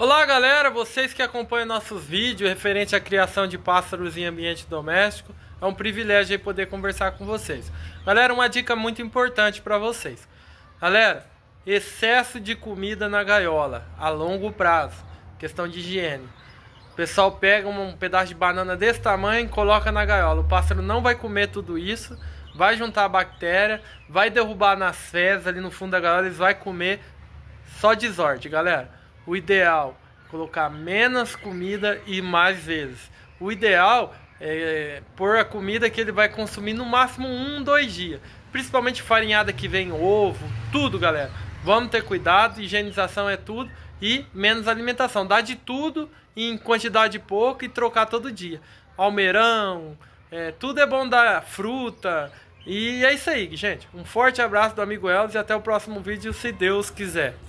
Olá galera, vocês que acompanham nossos vídeos referente à criação de pássaros em ambiente doméstico, é um privilégio poder conversar com vocês. Galera, uma dica muito importante para vocês. Galera, excesso de comida na gaiola a longo prazo, questão de higiene. O pessoal pega um pedaço de banana desse tamanho e coloca na gaiola. O pássaro não vai comer tudo isso, vai juntar a bactéria, vai derrubar nas fezes ali no fundo da gaiola, eles vai comer só desordem, galera. O ideal é colocar menos comida e mais vezes. O ideal é, é pôr a comida que ele vai consumir no máximo um, dois dias. Principalmente farinhada que vem ovo, tudo, galera. Vamos ter cuidado, higienização é tudo e menos alimentação. Dá de tudo em quantidade pouca e trocar todo dia. Almeirão, é, tudo é bom da fruta. E é isso aí, gente. Um forte abraço do amigo Elvis e até o próximo vídeo, se Deus quiser.